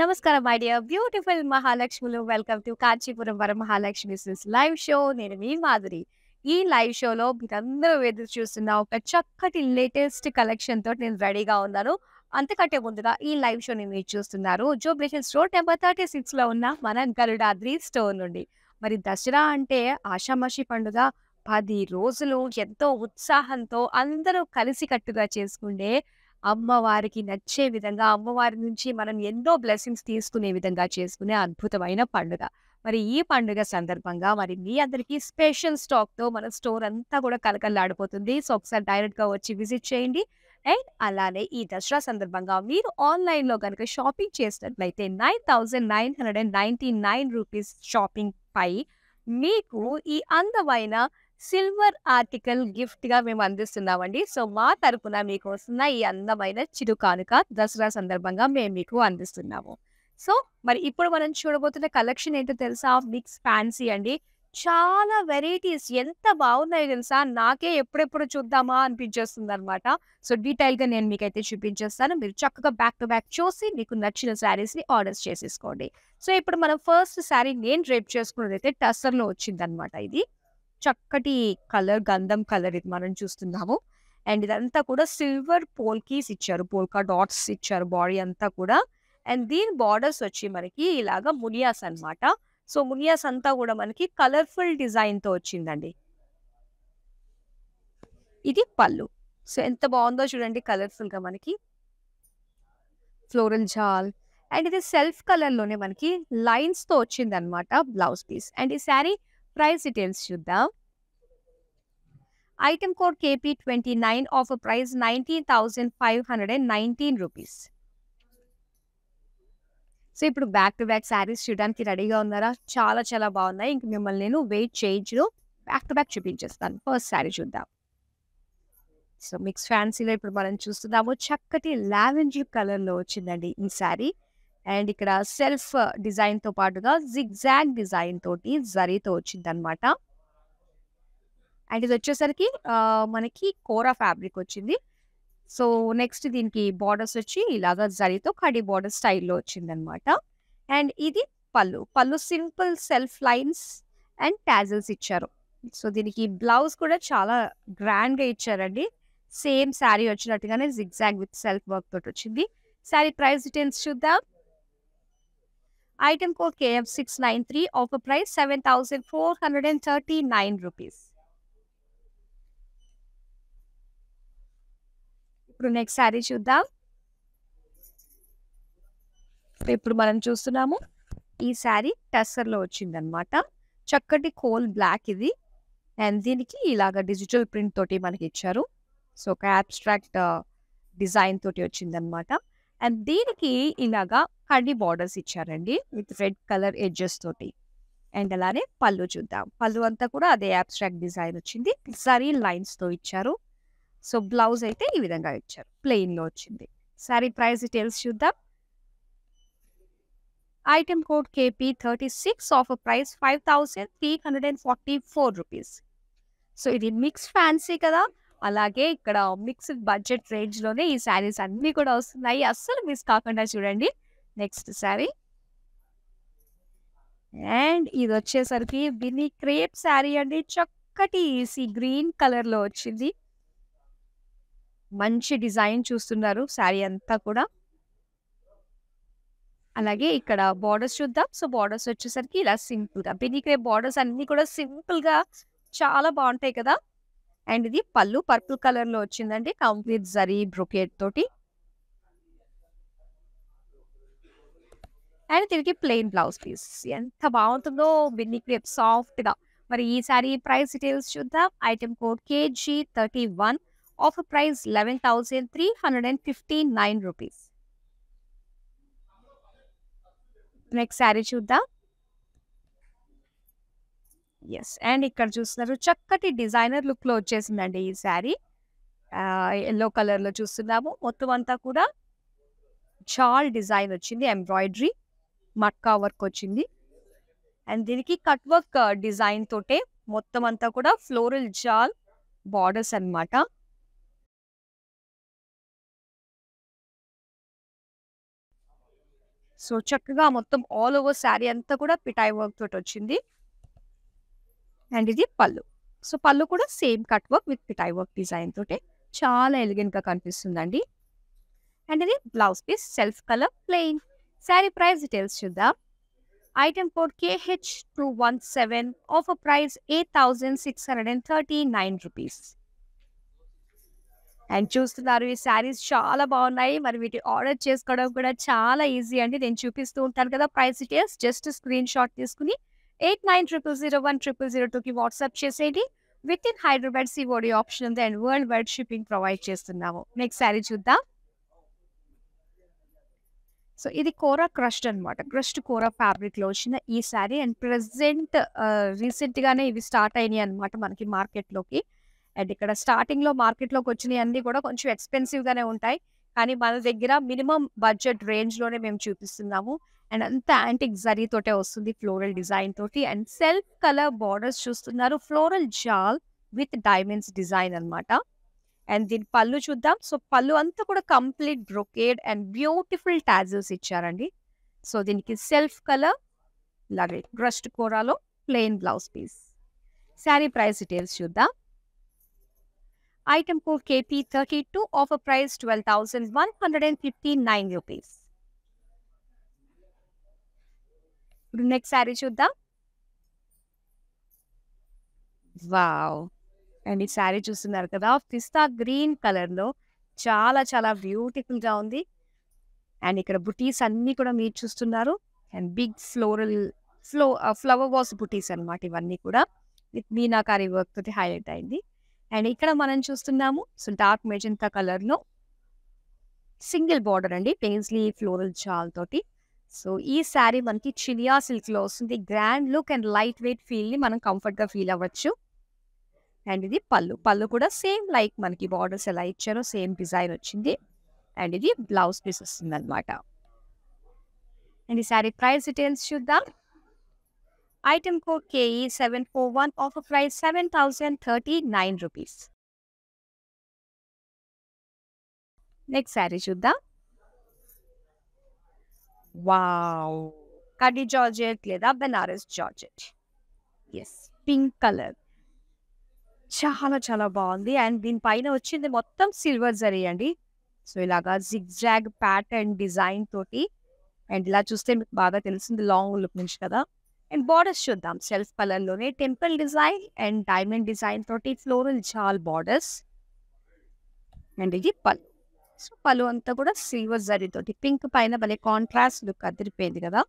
నమస్కారం my dear beautiful మహాలక్ష్మిలు welcome to Kanchipuram Vara Mahalakshmi live show నేను మీ మాధురి ఈ లైవ్ షోలో మీరందరూ ఎదురు చూస్తున్న ఒక చక్కటి లేటెస్ట్ కలెక్షన్ తో నేను రెడీగా ఉన్నాను అంతకంటే ముందుగా ఈ లైవ్ షోని మీరు చూస్తున్నారు జోబ్లేషన్ స్టోర్ నెంబర్ థర్టీ లో ఉన్న మన గరుడాద్రి స్టోర్ నుండి మరి దసరా అంటే ఆషామాషి పండుగ పది రోజులు ఎంతో ఉత్సాహంతో అందరూ కలిసికట్టుగా చేసుకుంటే అమ్మవారికి నచ్చే విధంగా అమ్మవారి నుంచి మనం ఎన్నో బ్లెస్సింగ్స్ తీసుకునే విధంగా చేసుకునే అద్భుతమైన పండుగ మరి ఈ పండుగ సందర్భంగా మరి మీ అందరికీ స్పెషల్ స్టాక్తో మన స్టోర్ అంతా కూడా కలకల్లాడిపోతుంది సో ఒకసారి డైరెక్ట్గా వచ్చి విజిట్ చేయండి అండ్ అలానే ఈ దసరా సందర్భంగా మీరు ఆన్లైన్లో కనుక షాపింగ్ చేసినట్లయితే nine thousand nine hundred and ninety nine rupees shopping పై మీకు ఈ అందమైన సిల్వర్ ఆర్టికల్ గిఫ్ట్గా మేము అందిస్తున్నామండి సో మా తరపున మీకు వస్తున్న ఈ అందమైన చిరు కానుక దసరా సందర్భంగా మేము మీకు అందిస్తున్నాము సో మరి ఇప్పుడు మనం చూడబోతున్న కలెక్షన్ ఏంటో తెలుసా మిక్స్ ఫ్యాన్సీ అండి చాలా వెరైటీస్ ఎంత బాగున్నాయో తెలుసా నాకే ఎప్పుడెప్పుడు చూద్దామా అనిపించేస్తుంది అనమాట సో డీటెయిల్గా నేను మీకైతే చూపించేస్తాను మీరు చక్కగా బ్యాక్ టు బ్యాక్ చూసి మీకు నచ్చిన శారీస్ని ఆర్డర్స్ చేసేసుకోండి సో ఇప్పుడు మనం ఫస్ట్ శారీ నేను డ్రేప్ చేసుకున్నదైతే వచ్చింది వచ్చిందనమాట ఇది చక్కటి కలర్ గంధం కలర్ ఇది మనం చూస్తున్నాము అండ్ ఇదంతా కూడా సిల్వర్ పోల్కీస్ ఇచ్చారు పోల్కా డాట్స్ ఇచ్చారు బాడీ అంతా కూడా అండ్ దీని బార్డర్స్ వచ్చి మనకి ఇలాగా మునియాస్ అనమాట సో మునియాస్ అంతా కూడా మనకి కలర్ఫుల్ డిజైన్ తో వచ్చిందండి ఇది పళ్ళు సో ఎంత బాగుందో చూడండి కలర్ఫుల్ గా మనకి ఫ్లోరల్ జాల్ అండ్ ఇది సెల్ఫ్ కలర్ లోనే మనకి లైన్స్ తో వచ్చింది అనమాట బ్లౌజ్ పీస్ అండ్ ఈ శారీ ప్రైస్ డీటెయిల్స్ చూద్దాం item code KP twenty nine off price nineteen thousand five hundred and nineteen rupees so ఇప్పుడు బ్యాక్ టు బ్యాక్ శారీస్ చూడడానికి రెడీగా ఉన్నారా చాలా చాలా బాగున్నాయి ఇంక మిమ్మల్ని నేను వెయిట్ చేయించు బ్యాక్ టు బ్యాక్ చూపించేస్తాను ఫస్ట్ శారీ చూద్దాం సో మిక్స్ ఫ్యాన్సీలో ఇప్పుడు మనం చూస్తున్నాము చక్కటి లావెంజర్ కలర్లో వచ్చిందండి ఈ శారీ అండ్ ఇక్కడ సెల్ఫ్ డిజైన్తో పాటుగా జిగ్జాగ్ డిజైన్ తోటి జరీతో వచ్చిందనమాట అండ్ ఇది వచ్చేసరికి మనకి కోరా ఫ్యాబ్రిక్ వచ్చింది సో నెక్స్ట్ దీనికి బార్డర్స్ వచ్చి ఇలాగా జరీతో కడి బార్డర్ స్టైల్లో వచ్చింది అనమాట అండ్ ఇది పళ్ళు పళ్ళు simple self lines and tassels ఇచ్చారు సో దీనికి బ్లౌజ్ కూడా చాలా గ్రాండ్గా ఇచ్చారండి సేమ్ శారీ వచ్చినట్టుగానే జిగ్జాగ్ విత్ సెల్ఫ్ వర్క్ తోటి వచ్చింది శారీ ప్రైస్ డీటెయిల్స్ చూద్దాం item six nine three price seven thousand four hundred and thirty nine rupees ఇప్పుడు నెక్స్ట్ శారీ చూద్దాం ఇప్పుడు మనం చూస్తున్నాము ఈ శారీ టస్సర్లో వచ్చిందనమాట చక్కటి కోల్ బ్లాక్ ఇది అండ్ దీనికి ఇలాగ డిజిటల్ ప్రింట్ తోటి మనకి ఇచ్చారు సో ఒక అబ్స్ట్రాక్ట్ డిజైన్ uh, తోటి వచ్చిందనమాట అండ్ దీనికి ఇలాగా కడ్డీ బార్డర్స్ ఇచ్చారండి విత్ రెడ్ కలర్ ఎడ్జెస్ తోటి అండ్ అలానే పళ్ళు చూద్దాం పళ్ళు అంతా కూడా అదే అబ్స్ట్రాక్ట్ డిజైన్ వచ్చింది లైన్స్ లైన్స్తో ఇచ్చారు సో బ్లౌజ్ అయితే ఈ విధంగా ఇచ్చారు ప్లెయిన్లో వచ్చింది సారీ ప్రైస్ డీటెయిల్స్ చూద్దాం item code KP thirty six off price five thousand three hundred and forty four rupees so ఇది మిక్స్ ఫ్యాన్సీ కదా అలాగే ఇక్కడ మిక్స్డ్ బడ్జెట్ రేంజ్లోనే ఈ శారీస్ అన్నీ కూడా వస్తున్నాయి అస్సలు మిస్ కాకుండా చూడండి నెక్స్ట్ శారీ అండ్ ఇది వచ్చేసరికి బిని క్రేప్ శారీ అండి చక్కటి ఈసీ గ్రీన్ కలర్లో వచ్చింది మంచి డిజైన్ చూస్తున్నారు శారీ అంతా కూడా అలాగే ఇక్కడ బార్డర్స్ చూద్దాం సో బార్డర్స్ వచ్చేసరికి ఇలా సింపుల్గా క్రేప్ బార్డర్స్ అన్నీ కూడా సింపుల్గా చాలా బాగుంటాయి కదా అండ్ ఇది పళ్ళు పర్పుల్ కలర్లో వచ్చిందండి కంప్లీట్ జరీ బ్రొకేట్ తోటి అండ్ తిరిగి ప్లెయిన్ బ్లౌజ్ పీస్ ఎంత బాగుంటుందో బిన్నీ క్రేప్ సాఫ్ట్గా మరి ఈసారి ప్రైస్ డీటెయిల్స్ చూద్దాం item code KG thirty one off price eleven thousand three hundred and fifty nine rupees next sari చూద్దాం ఎస్ అండ్ ఇక్కడ చూస్తున్నారు చక్కటి డిజైనర్ లుక్ లో వచ్చేసిందండి ఈ శారీ ఎల్లో కలర్లో చూస్తున్నాము మొత్తం అంతా కూడా చాల్ డిజైన్ వచ్చింది ఎంబ్రాయిడరీ మట్కా వర్క్ వచ్చింది అండ్ దీనికి కట్ వర్క్ డిజైన్ తోటే మొత్తం అంతా కూడా ఫ్లోరల్ జాల్ బార్డర్స్ అనమాట సో చక్కగా మొత్తం ఆల్ ఓవర్ శారీ అంతా కూడా పిఠాయి వర్క్ తోటి వచ్చింది అండ్ ఇది పళ్ళు సో పళ్ళు కూడా సేమ్ కట్ వర్క్ విత్ పిఠాయి వర్క్ డిజైన్ తోటే చాలా ఎలిగెంట్ గా కనిపిస్తుందండి అండ్ ఇది blouse piece self colour plain sari price details చూద్దాం item code KH two one seven offer price eight thousand six hundred and thirty nine rupees and చూస్తున్నారు ఈ శారీస్ చాలా బాగున్నాయి మరి వీటి ఆర్డర్ చేసుకోవడం కూడా చాలా ఈజీ అండి నేను చూపిస్తూ ఉంటాను కదా price details just screenshot తీసుకుని eight nine triple zero one triple zero టూకి వాట్సాప్ చేసేయండి with in Hyderabad COD option ఉంది and worldwide shipping provide చేస్తున్నాము నెక్స్ట్ శారీ చూద్దాం సో ఇది కోరా క్రష్డ్ అనమాట క్రష్డ్ కూర ఫ్యాబ్రిక్లో వచ్చిన ఈ శారీ అండ్ ప్రజెంట్ రీసెంట్గానే ఇవి స్టార్ట్ అయినాయి అనమాట మనకి మార్కెట్లోకి అండ్ ఇక్కడ స్టార్టింగ్లో మార్కెట్లోకి వచ్చినాయి అన్ని కూడా కొంచెం ఎక్స్పెన్సివ్గానే ఉంటాయి కానీ మన దగ్గర మినిమం బడ్జెట్ రేంజ్లోనే మేము చూపిస్తున్నాము అండ్ అంత యాంటిక్ జరీ తోటే వస్తుంది ఫ్లోరల్ డిజైన్ తోటి అండ్ సెల్ఫ్ కలర్ బార్డర్స్ చూస్తున్నారు ఫ్లోరల్ జాల్ విత్ డైమండ్స్ డిజైన్ అనమాట అండ్ దీని పళ్ళు చూద్దాం సో పళ్ళు అంతా కూడా complete brocade and beautiful tassels ఇచ్చారండి సో దీనికి సెల్ఫ్ కలర్ అలాగే బ్రష్డ్ కూరలో plain blouse piece sari price details చూద్దాం item code KP thirty two offer price twelve thousand one hundred and fifty nine rupees ఇప్పుడు నెక్స్ట్ శారీ చూద్దాం వావ్ అండ్ ఈ శారీ చూస్తున్నారు కదా పిస్తా గ్రీన్ కలర్ లో చాలా చాలా బ్యూటిఫుల్ గా ఉంది అండ్ ఇక్కడ బుటీస్ అన్ని కూడా మీరు చూస్తున్నారు and big floral flow flower vase బుటీస్ అనమాట ఇవన్నీ కూడా విత్ మీనాకారి వర్క్ తోటి హైలైట్ అయింది అండ్ ఇక్కడ మనం చూస్తున్నాము సో డార్క్ మెజంతా కలర్ లో సింగిల్ బార్డర్ అండి పెయిన్స్లీ ఫ్లోరల్ చాల్ తోటి సో ఈ శారీ మనకి చిలియా సిల్క్ లో వస్తుంది grand look and lightweight feel ని మనం కంఫర్ట్ గా ఫీల్ అవ్వచ్చు అండ్ ఇది పళ్ళు పళ్ళు కూడా సేమ్ లైక్ మనకి బార్డర్స్ ఎలా ఇచ్చారో సేమ్ డిజైన్ వచ్చింది అండ్ ఇది బ్లౌజ్ పీస్ వస్తుంది అనమాట అండ్ ఈ శారీ ప్రైస్ డీటెయిల్స్ చూద్దాం item code KE seven four one off price seven thousand thirty nine rupees next sari చూద్దాం వావ్ కడి జార్జెట్ లేదా Banaras georgette yes pink colour చాలా చాలా బాగుంది అండ్ దీనిపైన వచ్చింది మొత్తం సిల్వర్ జరీ అండి సో ఇలాగా జిగ్ జాగ్ ప్యాటర్న్ డిజైన్ తోటి అండ్ ఇలా చూస్తే మీకు బాగా తెలిసింది లాంగ్ లుక్ నుంచి కదా అండ్ బార్డర్స్ చూద్దాం సెల్ఫ్ కలర్లోనే temple design and diamond design తోటి ఫ్లోరల్ చాల్ బార్డర్స్ అండ్ ఇది పలు సో పలు అంతా కూడా సిల్వర్ తోటి పింక్ పైన భలే కాంట్రాస్ట్ లుక్ అదిరిపోయింది కదా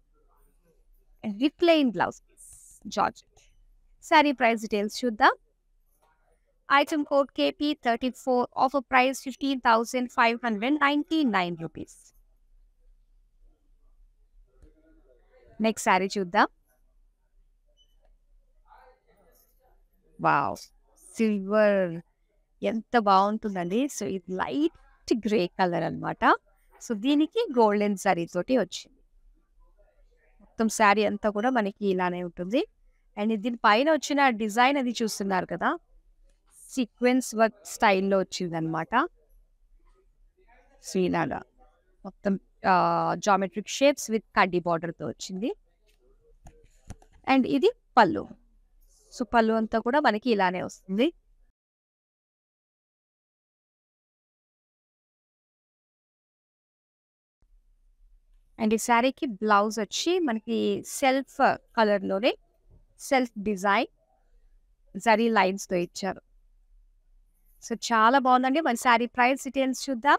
and with plain blouse georgette sari price details చూద్దాం Item code KP34, offer price 15,599 rupees. Next sari చూద్దాం వావ్ సిల్వర్ ఎంత బాగుంటుందండి సో ఇది లైట్ గ్రే కలర్ అనమాట సో దీనికి గోల్డెన్ శారీ తోటి వచ్చింది మొత్తం శారీ అంతా కూడా మనకి ఇలానే ఉంటుంది అండ్ దీని పైన వచ్చిన డిజైన్ అది చూస్తున్నారు కదా సీక్వెన్స్ వర్క్ స్టైల్లో వచ్చిందనమాట సో ఇలాగా మొత్తం జామెట్రిక్ షేప్స్ విత్ కడ్డీ బార్డర్తో వచ్చింది అండ్ ఇది పళ్ళు సో పళ్ళు అంతా కూడా మనకి ఇలానే వస్తుంది అండ్ ఈ శారీకి బ్లౌజ్ వచ్చి మనకి సెల్ఫ్ కలర్లోనే సెల్ఫ్ డిజైన్ జరీ లైన్స్తో ఇచ్చారు సో చాలా బాగుందండి మన శారీ ప్రైస్ డీటెయిల్స్ చూద్దాం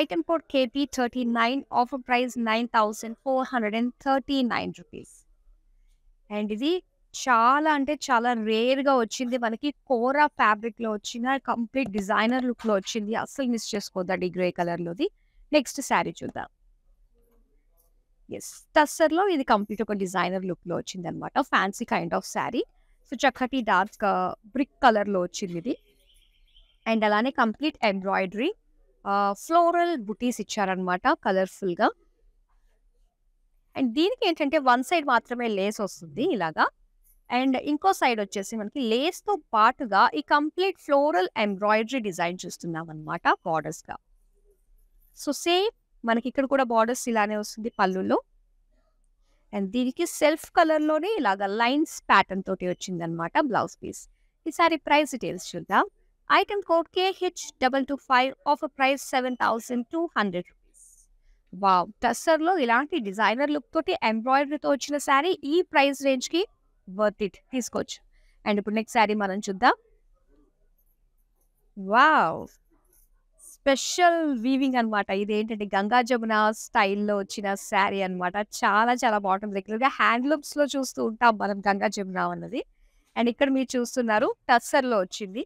item code KP thirty nine offer price nine thousand four hundred and thirty nine rupees and ఇది చాలా అంటే చాలా రేర్గా వచ్చింది మనకి కోరా ఫ్యాబ్రిక్లో వచ్చిన కంప్లీట్ డిజైనర్ లుక్లో వచ్చింది అస్సలు మిస్ చేసుకోవద్దండి గ్రే కలర్లోది నెక్స్ట్ శారీ చూద్దాం ఎస్ టస్టర్లో ఇది కంప్లీట్ ఒక డిజైనర్ లుక్లో వచ్చింది అనమాట fancy kind of sari so చక్కటి డార్క్ బ్రిక్ కలర్లో వచ్చింది ఇది అండ్ అలానే కంప్లీట్ ఎంబ్రాయిడరీ ఫ్లోరల్ బుటీస్ ఇచ్చారనమాట కలర్ఫుల్గా అండ్ దీనికి ఏంటంటే వన్ సైడ్ మాత్రమే లేస్ వస్తుంది ఇలాగా అండ్ ఇంకో సైడ్ వచ్చేసి మనకి లేస్తో పాటుగా ఈ కంప్లీట్ ఫ్లోరల్ ఎంబ్రాయిడరీ డిజైన్ చూస్తున్నాం అనమాట బార్డర్స్గా సో సేమ్ మనకి ఇక్కడ కూడా బార్డర్స్ ఇలానే వస్తుంది పళ్ళులో అండ్ దీనికి సెల్ఫ్ కలర్లోనే ఇలాగ లైన్స్ ప్యాటర్న్ తోటి వచ్చిందనమాట బ్లౌజ్ పీస్ ఈసారి ప్రైస్ డీటెయిల్స్ చూద్దాం Item code KH225 offer price seven thousand two hundred wow టస్సర్లో ఇలాంటి డిజైనర్ లుక్ తోటి ఎంబ్రాయిడరీతో వచ్చిన శారీ ఈ ప్రైస్ రేంజ్కి వర్త్ ఇట్ తీసుకోవచ్చు అండ్ ఇప్పుడు నెక్స్ట్ శారీ మనం చూద్దాం వావ్ స్పెషల్ వీవింగ్ అనమాట ఏంటంటే గంగా జమున స్టైల్లో వచ్చిన శారీ అనమాట చాలా చాలా బాగుంటుంది రెగ్యులర్గా హ్యాండ్లూమ్స్లో చూస్తూ ఉంటాం మనం గంగా జమున అన్నది అండ్ ఇక్కడ మీరు చూస్తున్నారు టస్సర్లో వచ్చింది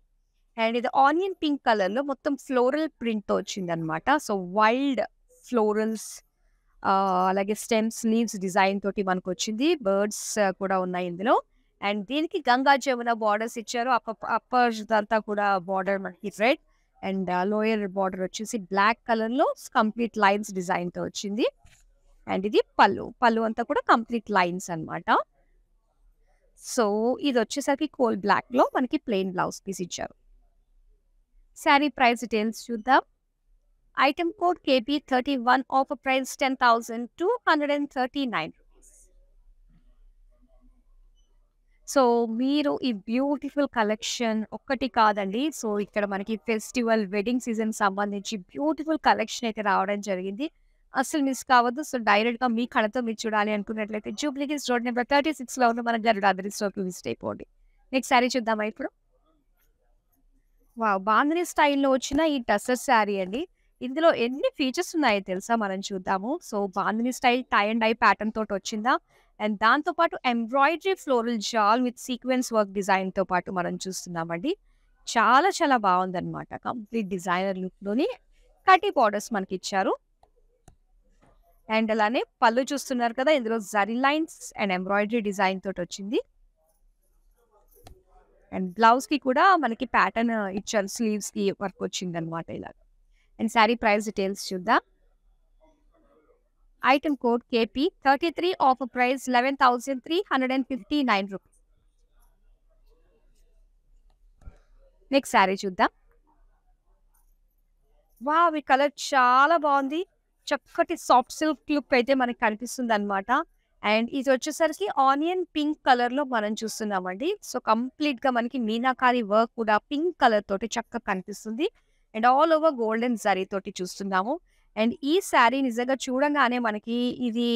అండ్ ఇది ఆనియన్ పింక్ కలర్లో మొత్తం ఫ్లోరల్ ప్రింట్తో అనమాట సో వైల్డ్ ఫ్లోరల్స్ అలాగే స్టెమ్స్ లీవ్స్ డిజైన్ తోటి మనకు వచ్చింది బర్డ్స్ కూడా ఉన్నాయి ఇందులో అండ్ దీనికి గంగా జమున బార్డర్స్ ఇచ్చారు అప్పర్ అంతా కూడా బార్డర్ మనకి రెడ్ అండ్ లోయర్ బార్డర్ వచ్చేసి బ్లాక్ కలర్ లో కంప్లీట్ లైన్స్ డిజైన్ తో వచ్చింది అండ్ ఇది పళ్ళు పళ్ళు అంతా కూడా కంప్లీట్ లైన్స్ అనమాట సో ఇది వచ్చేసరికి కోల్డ్ బ్లాక్ లో మనకి ప్లెయిన్ బ్లౌజ్ పీస్ ఇచ్చారు శారీ ప్రైస్ డీటెయిల్స్ చూద్దాం item code KP thirty one off price ten thousand two hundred and thirty nine so మీరు ఈ బ్యూటిఫుల్ కలెక్షన్ ఒక్కటి కాదండి సో ఇక్కడ మనకి ఫెస్టివల్ వెడ్డింగ్ సీజన్ సంబంధించి బ్యూటిఫుల్ కలెక్షన్ అయితే రావడం జరిగింది అసలు మిస్ కావద్దు సో డైరెక్ట్ గా మీ కళతో మీరు చూడాలి అనుకున్నట్లయితే జూబ్లీస్ రోడ్ నెంబర్ థర్టీ సిక్స్ లో ఉన్న మన గరుడ అదరిస్లోకి విజిట్ అయిపోండి నెక్స్ట్ సారీ చూద్దామా ఇప్పుడు బాంధనీ స్టైల్లో వచ్చిన ఈ టసర్ శారీ అండి ఇందులో ఎన్ని ఫీచర్స్ ఉన్నాయో తెలుసా మనం చూద్దాము సో బాంద్రీ style tie and dye pattern తోటి వచ్చిందా అండ్ దాంతో పాటు ఎంబ్రాయిడరీ ఫ్లోరల్ జాల్ విత్ సీక్వెన్స్ వర్క్ డిజైన్తో పాటు మనం చూస్తున్నామండి చాలా చాలా బాగుందన్నమాట కంప్లీట్ డిజైనర్ లుక్లోని కటి బార్డర్స్ మనకి ఇచ్చారు అండ్ అలానే పళ్ళు చూస్తున్నారు కదా ఇందులో జరీ లైన్స్ అండ్ ఎంబ్రాయిడరీ డిజైన్ తోటి వచ్చింది అండ్ బ్లౌజ్కి కూడా మనకి ప్యాటర్న్ ఇచ్చారు స్లీవ్స్కి వర్క్ వచ్చింది అనమాట ఇలా అండ్ శారీ ప్రైస్ డీటెయిల్స్ చూద్దాం item code KP thirty three off price eleven thousand three hundred and fifty nine rupees next sari చూద్దాం వా ఈ కలర్ చాలా బాగుంది చక్కటి సాఫ్ట్ సిల్క్ లుక్ అయితే మనకి కనిపిస్తుంది అనమాట అండ్ ఇది వచ్చేసరికి ఆనియన్ పింక్ కలర్ లో మనం చూస్తున్నామండి సో కంప్లీట్ గా మనకి మీనాకారి వర్క్ కూడా పింక్ కలర్ తోటి చక్కగా కనిపిస్తుంది and all over golden sari తోటి చూస్తున్నాము అండ్ ఈ శారీ నిజంగా చూడంగానే మనకి ఇది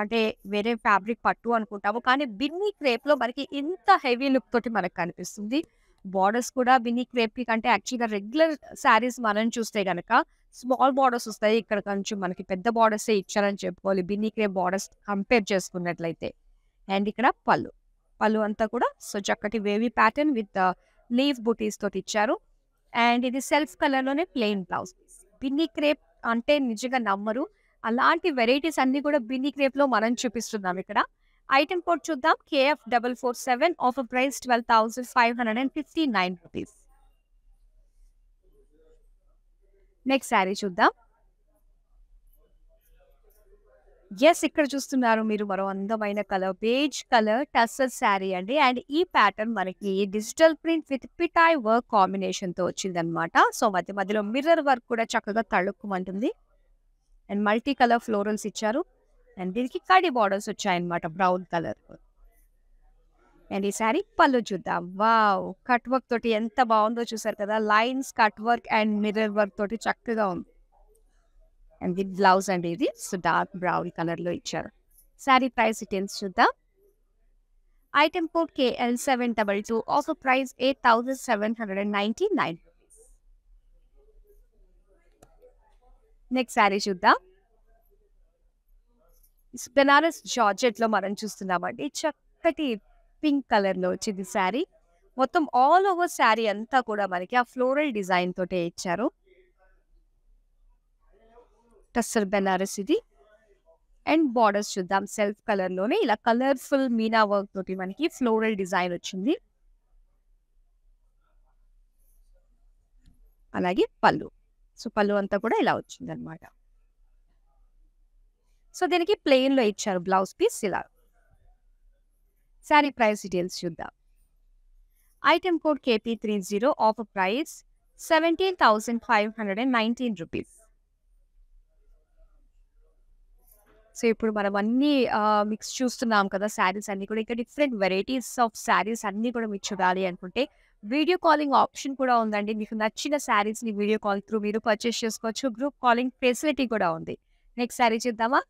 అంటే వేరే ఫ్యాబ్రిక్ పట్టు అనుకుంటాము కానీ బిన్ని క్రేప్ లో మనకి ఇంత హెవీ లుక్ తోటి మనకు కనిపిస్తుంది బార్డర్స్ కూడా బిన్ని క్రేప్ కంటే యాక్చువల్గా రెగ్యులర్ శారీస్ మనం చూస్తే గనక స్మాల్ బార్డర్స్ వస్తాయి ఇక్కడ కొంచెం మనకి పెద్ద బార్డర్సే ఇచ్చారని చెప్పుకోవాలి బిన్నీక్రే బార్డర్స్ కంపేర్ చేసుకున్నట్లయితే అండ్ ఇక్కడ పళ్ళు పళ్ళు అంతా కూడా సో చక్కటి wavy pattern with leave uh, బుటీస్ తోటి ఇచ్చారు అండ్ ఇది సెల్ఫ్ కలర్లోనే ప్లెయిన్ బ్లౌజ్ బిన్నీ క్రేప్ అంటే నిజంగా నమ్మరు అలాంటి వెరైటీస్ అన్ని కూడా బిన్నీ క్రేప్లో మనం చూపిస్తున్నాం ఇక్కడ ఐటెం కోడ్ చూద్దాం KF double four seven off price twelve thousand five hundred and fifty nine rupees next sari చూద్దాం ఎస్ ఇక్కడ చూస్తున్నారు మీరు మరో అందమైన కలర్ బేజ్ కలర్ టస్సల్ శారీ అండి అండ్ ఈ ప్యాటర్న్ మనకి డిజిటల్ ప్రింట్ విత్ పిటాయ్ వర్క్ కాంబినేషన్ తో వచ్చిందనమాట సో మధ్య మధ్యలో మిర్రర్ వర్క్ కూడా చక్కగా తళుక్కుమంటుంది అండ్ మల్టీ కలర్ ఫ్లోరల్స్ ఇచ్చారు అండ్ దీనికి కడి బార్డర్స్ వచ్చాయన్నమాట బ్రౌన్ కలర్ అండ్ ఈ శారీ పళ్ళు చూద్దాం వావ్ కట్ వర్క్ తోటి ఎంత బాగుందో చూసారు కదా lines cut work and mirror work తోటి చక్కగా ఉంది అండ్ ది బ్లౌజ్ అండ్ ఇది సో డార్క్ బ్రౌన్ కలర్ లో ఇచ్చారు శారీ ప్రైస్ డీటెయిల్స్ చూద్దాం item code KL seven double two offer price eight thousand seven hundred and ninety nine next sari చూద్దాం Banaras georgette లో మనం చూస్తున్నామండి చక్కటి పింక్ కలర్ లో వచ్చింది శారీ మొత్తం ఆల్ ఓవర్ శారీ అంతా కూడా మనకి ఆ ఫ్లోరల్ డిజైన్ తోటే ఇచ్చారు టస్సర్ బెనారస్ ఇది అండ్ బార్డర్స్ చూద్దాం సెల్ఫ్ కలర్ లోనే ఇలా కలర్ఫుల్ మీనా వర్క్ తోటి మనకి ఫ్లోరల్ డిజైన్ వచ్చింది అలాగే పళ్ళు సో పళ్ళు అంతా కూడా ఇలా వచ్చింది అనమాట సో దీనికి ప్లెయిన్ లో ఇచ్చారు బ్లౌజ్ పీస్ ఇలా శారీ ప్రైస్ డీటెయిల్స్ చూద్దాం item code KP three zero offer price seventeen thousand five hundred and nineteen rupees so ఇప్పుడు మనం అన్నీ మిక్స్ చూస్తున్నాం కదా శారీస్ అన్ని కూడా ఇంకా డిఫరెంట్ వెరైటీస్ ఆఫ్ శారీస్ అన్ని కూడా మీకు చూడాలి అనుకుంటే వీడియో కాలింగ్ ఆప్షన్ కూడా ఉందండి మీకు నచ్చిన శారీస్ని వీడియో కాల్ త్రూ మీరు పర్చేస్ చేసుకోవచ్చు గ్రూప్ కాలింగ్ ఫెసిలిటీ కూడా ఉంది నెక్స్ట్ శారీ చూద్దామా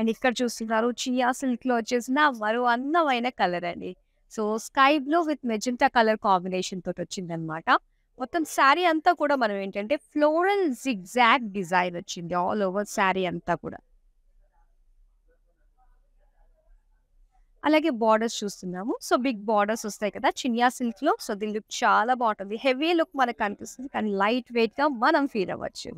అండ్ ఇక్కడ చూస్తున్నారు చియా సిల్క్ లో వచ్చేసిన మరో అందమైన కలర్ అండి so sky blue with magenta colour combination తోటి వచ్చిందనమాట మొత్తం శారీ అంతా కూడా మనం ఏంటంటే ఫ్లోరల్ జిగ్జాగ్ డిజైన్ వచ్చింది ఆల్ ఓవర్ శారీ అంతా కూడా అలాగే బార్డర్స్ చూస్తున్నాము సో బిగ్ బార్డర్స్ వస్తాయి కదా చినియా సిల్క్ లో సో దీని లుక్ చాలా బాగుంటుంది హెవీ లుక్ మనకు కనిపిస్తుంది కానీ లైట్ వెయిట్ గా మనం ఫీల్ అవ్వచ్చు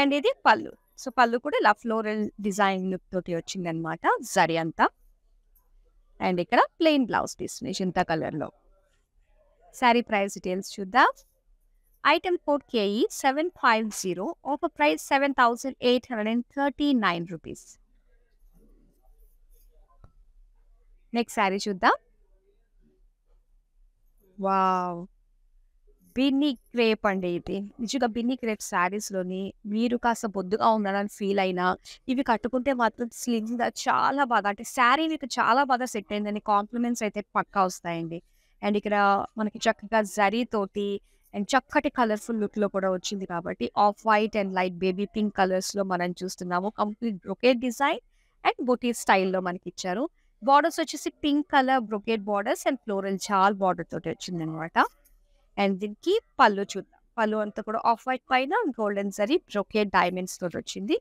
అండ్ ఇది పళ్ళు సో పళ్ళు కూడా ఇలా ఫ్లోరల్ డిజైన్ లుక్ తోటి వచ్చింది అనమాట సరే అంతా అండ్ ఇక్కడ ప్లెయిన్ బ్లౌజ్ పీస్ చింత కలర్లో శారీ ప్రైస్ డీటెయిల్స్ చూద్దాం item code KE seven five zero offer price seven thousand eight hundred and thirty nine rupees next sari చూద్దాం వావ్ బిన్ని క్రేప్ అండి ఇది నిజంగా బిన్ని క్రేప్ శారీస్లోని మీరు కాస్త బొద్దుగా ఉన్నారని ఫీల్ అయినా ఇవి కట్టుకుంటే మాత్రం గా చాలా బాగా అంటే శారీ మీకు చాలా బాగా సెట్ అయిందని కాంప్లిమెంట్స్ అయితే పక్కా వస్తాయండి అండ్ ఇక్కడ మనకి చక్కగా జరీ తోటి అండ్ చక్కటి కలర్ఫుల్ లుక్ లో కూడా వచ్చింది కాబట్టి off white and light baby pink colours లో మనం చూస్తున్నాము కంప్లీట్ బ్రొకేట్ డిజైన్ అండ్ బొటీ స్టైల్లో మనకి ఇచ్చారు బార్డర్స్ వచ్చేసి pink colour brocade borders and floral చాల్ బార్డర్ తోటి వచ్చింది అనమాట అండ్ దీనికి పళ్ళు చూద్దాం పళ్ళు అంతా కూడా ఆఫ్ వైట్ పైన గోల్డెన్ సరీ బ్రోకే డైమండ్స్ తోటి వచ్చింది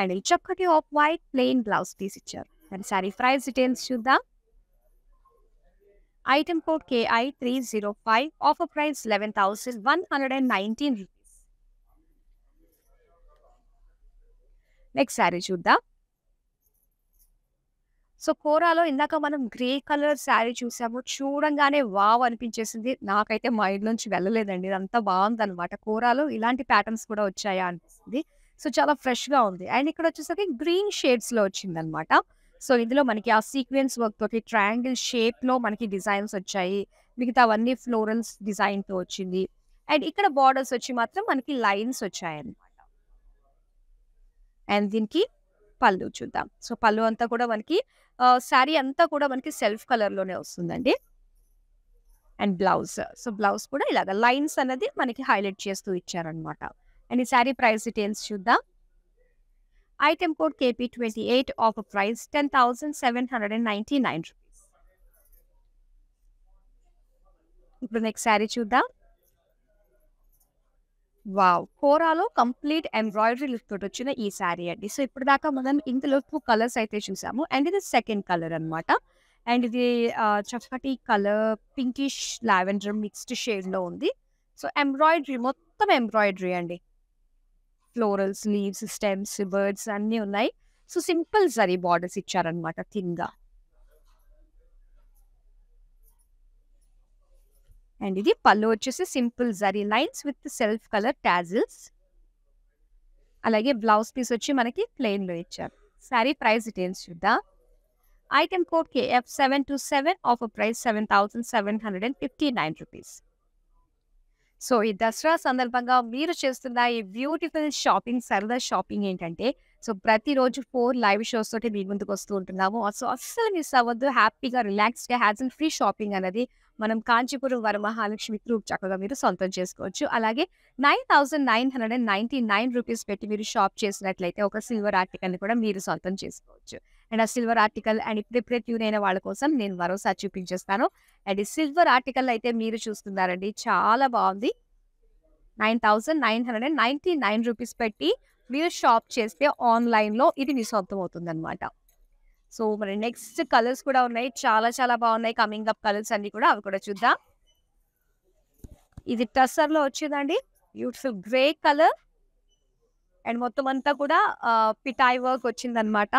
అండ్ ఈ చక్కటి off white plain blouse piece ఇచ్చారు అండ్ సారీ ప్రైస్ డీటెయిల్స్ చూద్దాం item code KI three zero five offer price eleven thousand one hundred and nineteen rupees next sari చూద్దాం సో కోరాలో ఇందాక మనం గ్రే కలర్ శారీ చూసాము చూడంగానే వావ్ అనిపించేసింది నాకైతే మైండ్ నుంచి వెళ్ళలేదండి ఇదంతా బాగుంది అనమాట కోరాలో ఇలాంటి ప్యాటర్న్స్ కూడా వచ్చాయా అనిపిస్తుంది సో చాలా ఫ్రెష్ గా ఉంది అండ్ ఇక్కడ వచ్చేసరికి గ్రీన్ షేడ్స్ లో వచ్చింది అనమాట సో ఇందులో మనకి ఆ సీక్వెన్స్ వర్క్ తోటి ట్రయాంగిల్ లో మనకి డిజైన్స్ వచ్చాయి మిగతా అవన్నీ ఫ్లోరల్స్ తో వచ్చింది అండ్ ఇక్కడ బార్డర్స్ వచ్చి మాత్రం మనకి లైన్స్ వచ్చాయన్నమాట అండ్ దీనికి పళ్ళు చూద్దాం సో పళ్ళు అంతా కూడా మనకి శారీ అంతా కూడా మనకి సెల్ఫ్ కలర్ లోనే వస్తుందండి అండ్ బ్లౌజ్ సో బ్లౌజ్ కూడా ఇలాగ లైన్స్ అనేది మనకి హైలైట్ చేస్తూ ఇచ్చారనమాట అండ్ ఈ శారీ ప్రైస్ డీటెయిల్స్ చూద్దాం item code KP twenty eight off price ten thousand seven hundred and ninety nine rupees ఇప్పుడు నెక్స్ట్ శారీ చూద్దాం వావ్ కోరాలో కంప్లీట్ ఎంబ్రాయిడరీ లిఫ్ట్ తోటి వచ్చిన ఈ శారీ అండి సో ఇప్పుడు దాకా మనం ఇందులో టూ కలర్స్ అయితే చూసాము అండ్ ఇది సెకండ్ కలర్ అనమాట అండ్ ఇది చక్కటి colour pinkish lavender mixed shade లో ఉంది సో ఎంబ్రాయిడరీ మొత్తం ఎంబ్రాయిడరీ అండి ఫ్లోరల్స్ లీవ్స్ స్టెమ్స్ బర్డ్స్ అన్నీ ఉన్నాయి సో సింపుల్ జరీ బార్డర్స్ ఇచ్చారనమాట థిన్గా అండ్ ఇది పళ్ళు వచ్చేసి simple zari lines with self colour tassels అలాగే బ్లౌజ్ పీస్ వచ్చి మనకి ప్లెయిన్లో ఇచ్చారు శారీ ప్రైస్ డీటెయిల్స్ చూద్దాం item code KF seven two seven offer price seven thousand seven hundred and fifty nine rupees so ఈ దసరా సందర్భంగా మీరు చేస్తున్న ఈ బ్యూటిఫుల్ షాపింగ్ సరదా షాపింగ్ ఏంటంటే సో ప్రతిరోజు ఫోర్ లైవ్ షోస్ తోటి మీ ముందుకు వస్తూ ఉంటున్నాము సో అస్సలు మిస్ అవ్వద్దు హ్యాపీగా రిలాక్స్గా హ్యాజ్ అండ్ ఫ్రీ షాపింగ్ అనేది మనం కాంచీపురం వరమహాలక్ష్మి గ్రూప్ చక్కగా మీరు సొంతం చేసుకోవచ్చు అలాగే nine thousand nine hundred and ninety nine rupees పెట్టి మీరు షాప్ చేసినట్లయితే ఒక సిల్వర్ ఆర్టికల్ ని కూడా మీరు సొంతం చేసుకోవచ్చు అండ్ ఆ సిల్వర్ ఆర్టికల్ అండ్ ఇప్పుడే ప్రిపేర్ అయిన వాళ్ళ కోసం నేను మరోసారి చూపించేస్తాను అండ్ ఈ సిల్వర్ ఆర్టికల్ అయితే మీరు చూస్తున్నారండి చాలా బాగుంది nine thousand nine hundred and ninety nine rupees పెట్టి మీరు షాప్ చేస్తే ఆన్లైన్లో ఇది నిశ్శబ్దం అవుతుంది అనమాట సో మరి నెక్స్ట్ కలర్స్ కూడా ఉన్నాయి చాలా చాలా బాగున్నాయి కమింగ్ అప్ కలర్స్ అన్ని కూడా అవి కూడా చూద్దాం ఇది టస్సర్లో వచ్చిందండి బ్యూటిఫుల్ గ్రే కలర్ అండ్ మొత్తం అంతా కూడా పిటాయి వర్క్ వచ్చిందనమాట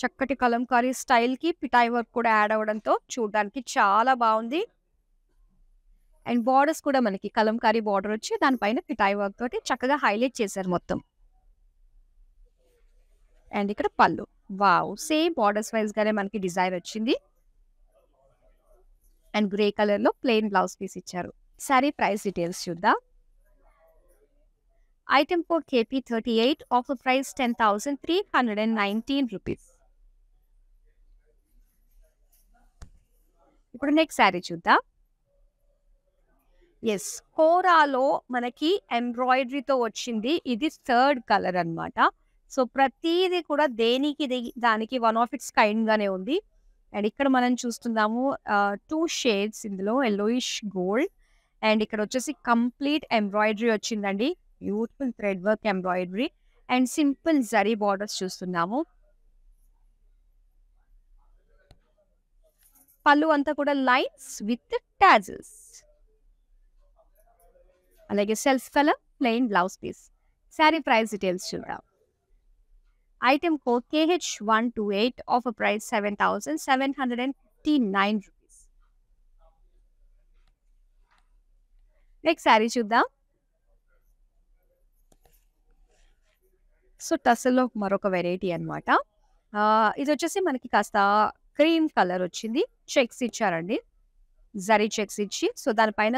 చక్కటి కలంకారీ స్టైల్కి పిటాయి వర్క్ కూడా యాడ్ అవ్వడంతో చూడడానికి చాలా బాగుంది అండ్ బార్డర్స్ కూడా మనకి కలంకారీ బార్డర్ వచ్చి దానిపైన పిటాయి వర్క్ తోటి చక్కగా హైలైట్ చేశారు మొత్తం అండ్ ఇక్కడ పళ్ళు వావ్ సేమ్ బార్డర్స్ వైజ్ గానే మనకి డిజైన్ వచ్చింది అండ్ గ్రే కలర్ లో ప్లెయిన్ బ్లౌజ్ పీస్ ఇచ్చారు సారీ ప్రైస్ డీటెయిల్స్ చూద్దాం item code KP thirty eight offer price ten thousand three hundred and nineteen rupees ఇప్పుడు నెక్స్ట్ శారీ చూద్దాం ఎస్ హోరాలో మనకి ఎంబ్రాయిడరీతో వచ్చింది ఇది థర్డ్ కలర్ అనమాట సో ప్రతిది కూడా దేనికి దానికి వన్ ఆఫ్ ఇట్స్ కైండ్ గానే ఉంది అండ్ ఇక్కడ మనం చూస్తున్నాము టూ షేడ్స్ ఇందులో ఎల్లోయిష్ గోల్డ్ అండ్ ఇక్కడ వచ్చేసి కంప్లీట్ ఎంబ్రాయిడరీ వచ్చిందండి beautiful thread work embroidery and simple zari borders చూస్తున్నాము పళ్ళు అంతా కూడా లైట్స్ విత్ టాజెస్ అలాగే self colour plain blouse piece sari price details చూద్దాం item code KH one two eight offer price seven thousand seven hundred and fifty nine rupees next sari చూద్దాం so టసల్లో మరొక variety అనమాట ఇది వచ్చేసి మనకి కాస్త క్రీమ్ కలర్ వచ్చింది చెక్స్ ఇచ్చారండి జరీ చెక్స్ ఇచ్చి సో దానిపైన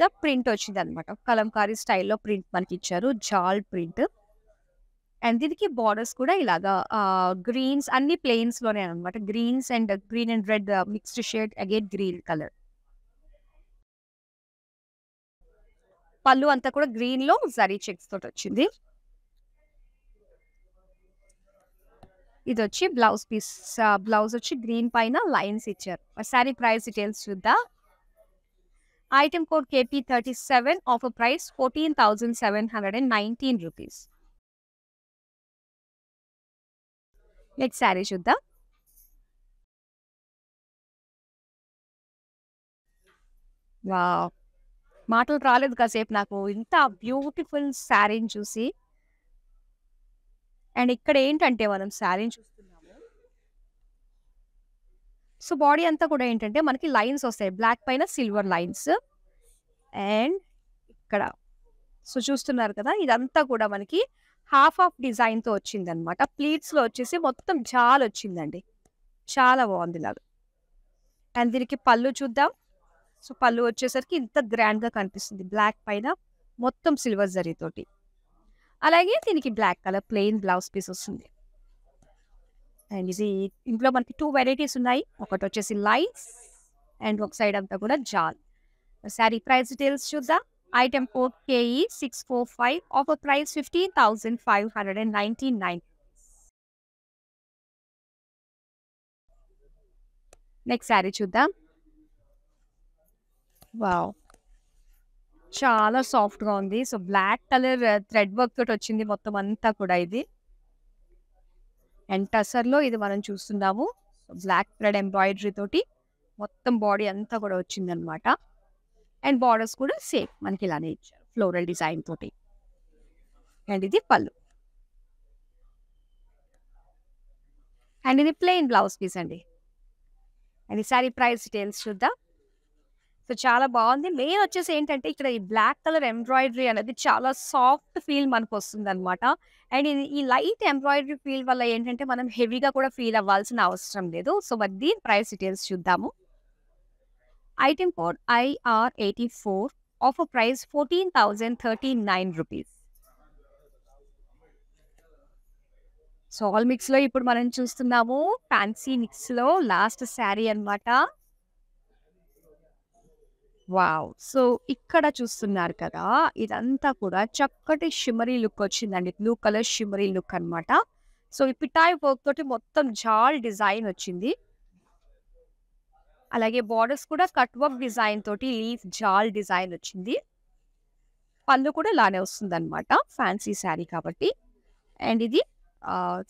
గా ప్రింట్ వచ్చింది అనమాట కలంకారీ స్టైల్లో ప్రింట్ మనకి ఇచ్చారు జాల్ ప్రింట్ అండ్ దీనికి బార్డర్స్ కూడా ఇలాగా గ్రీన్స్ అన్ని ప్లేన్స్ లోనే అనమాట greens and green and red mixed shade again green colour పళ్ళు అంతా కూడా గ్రీన్ లో జరీ చెక్స్ తోటి వచ్చింది ఇదొచ్చి బ్లౌజ్ పీస్ బ్లౌజర్ చి గ్రీన్ పైనా లైన్స్ ఇచ్చారు సారీ ప్రైస్ డిటైల్స్ చూద్దా item code KP37 off price 14719 rupees let sari చూద్దా నా మాట రాలేదు గా సేప్ నాకు ఇంత బ్యూటిఫుల్ సారీని చూసి అండ్ ఇక్కడ ఏంటంటే మనం శారీని చూస్తున్నాము సో బాడీ అంతా కూడా ఏంటంటే మనకి లైన్స్ వస్తాయి బ్లాక్ పైన సిల్వర్ లైన్స్ అండ్ ఇక్కడ సో చూస్తున్నారు కదా ఇదంతా కూడా మనకి హాఫ్ ఆఫ్ డిజైన్తో వచ్చింది అనమాట ప్లీట్స్లో వచ్చేసి మొత్తం చాలా వచ్చిందండి చాలా బాగుంది నాకు అండ్ దీనికి పళ్ళు చూద్దాం సో పళ్ళు వచ్చేసరికి ఇంత గ్రాండ్గా కనిపిస్తుంది బ్లాక్ పైన మొత్తం సిల్వర్ జరీతోటి అలాగే దీనికి black colour plain blouse piece వస్తుంది అండ్ ఇది ఇంట్లో మనకి టూ వెరైటీస్ ఉన్నాయి ఒకటి వచ్చేసి లైన్స్ అండ్ ఒక సైడ్ అంతా కూడా జాల్ శారీ ప్రైస్ డీటెయిల్స్ చూద్దాం item four KE six four five offer price fifteen thousand five hundred and ninety nine next sari చూద్దాం వావ్ చాలా సాఫ్ట్ గా ఉంది so black colour thread work తోటి వచ్చింది మొత్తం అంతా కూడా ఇది అండ్ లో ఇది మనం చూస్తున్నాము బ్లాక్ థ్రెడ్ ఎంబ్రాయిడరీ తోటి మొత్తం బాడీ అంతా కూడా వచ్చింది అనమాట అండ్ బార్డర్స్ కూడా సేమ్ మనకి ఇలానే ఇచ్చారు ఫ్లోరల్ డిజైన్ తోటి అండ్ ఇది పళ్ళు అండ్ ఇది ప్లెయిన్ బ్లౌజ్ పీస్ అండి అండ్ ఈ సారీ ప్రైస్ డీటెయిల్స్ చూద్దాం సో చాలా బాగుంది మెయిన్ వచ్చేసి ఏంటంటే ఇక్కడ ఈ బ్లాక్ కలర్ ఎంబ్రాయిడరీ అనేది చాలా సాఫ్ట్ ఫీల్ మనకు వస్తుంది అనమాట అండ్ ఈ లైట్ ఎంబ్రాయిడరీ ఫీల్ వల్ల ఏంటంటే మనం హెవీగా కూడా ఫీల్ అవ్వాల్సిన అవసరం లేదు సో మరి దీని ప్రైస్ డీటెయిల్స్ చూద్దాము item code IR eighty four off price fourteen thousand thirty nine rupees so all మిక్స్లో ఇప్పుడు మనం చూస్తున్నాము ఫ్యాన్సీ మిక్స్లో లాస్ట్ శారీ అనమాట వావ్ సో ఇక్కడ చూస్తున్నారు కదా ఇదంతా కూడా చక్కటి షిమరీ లుక్ వచ్చిందండి బ్లూ కలర్ షిమరీ లుక్ అనమాట సో ఈ పిఠాయి వర్క్ తోటి మొత్తం జాల్ డిజైన్ వచ్చింది అలాగే బార్డర్స్ కూడా కట్ వర్క్ డిజైన్ తోటి లీఫ్ జాల్ డిజైన్ వచ్చింది పళ్ళు కూడా ఇలానే వస్తుంది అనమాట ఫ్యాన్సీ శారీ కాబట్టి అండ్ ఇది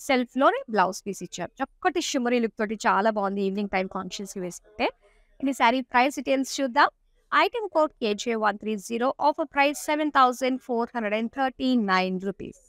సెల్ఫ్లోనే బ్లౌజ్ పీస్ ఇచ్చారు చక్కటి షిమరీ లుక్ తోటి చాలా బాగుంది ఈవినింగ్ టైం కాన్షియస్కి వేసుకుంటే ఇది శారీ ప్రైస్ డీటెయిల్స్ చూద్దాం KJ one three zero seven thousand four hundred and thirty nine rupees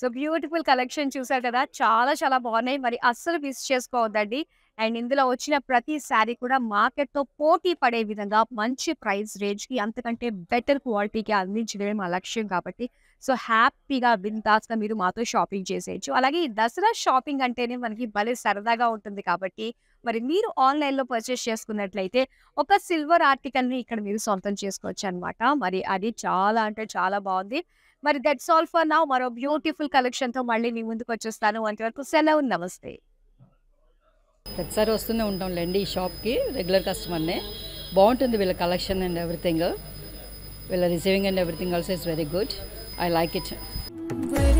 so beautiful collection చూసారు కదా చాలా చాలా బాగున్నాయి మరి అస్సలు మిస్ చేసుకోవద్దండి అండ్ ఇందులో వచ్చిన ప్రతి శారీ కూడా మార్కెట్తో పోటీ పడే విధంగా మంచి ప్రైస్ రేంజ్కి అంతకంటే బెటర్ క్వాలిటీకి అందించడమే మా లక్ష్యం కాబట్టి సో హ్యాపీగా బిందాస్గా మీరు మాతో షాపింగ్ చేసేయచ్చు అలాగే ఈ దసరా షాపింగ్ అంటేనే మనకి భలే సరదాగా ఉంటుంది కాబట్టి మరి మీరు ఆన్లైన్లో పర్చేస్ చేసుకున్నట్లయితే ఒక సిల్వర్ ఆర్టికల్ని ఇక్కడ మీరు సొంతం చేసుకోవచ్చు అనమాట మరి అది చాలా అంటే చాలా బాగుంది మరి దట్స్ ఆల్ ఫర్ నా మరో బ్యూటిఫుల్ కలెక్షన్తో మళ్ళీ మీ ముందుకు వచ్చేస్తాను అంతవరకు సెలవు నమస్తే ప్రతిసారి వస్తూనే ఉంటాంలేండి ఈ షాప్కి రెగ్యులర్ కస్టమర్నే బాగుంటుంది వీళ్ళ కలెక్షన్ అండ్ ఎవ్రీథింగ్ వీళ్ళ receiving and everything also is very good I like it.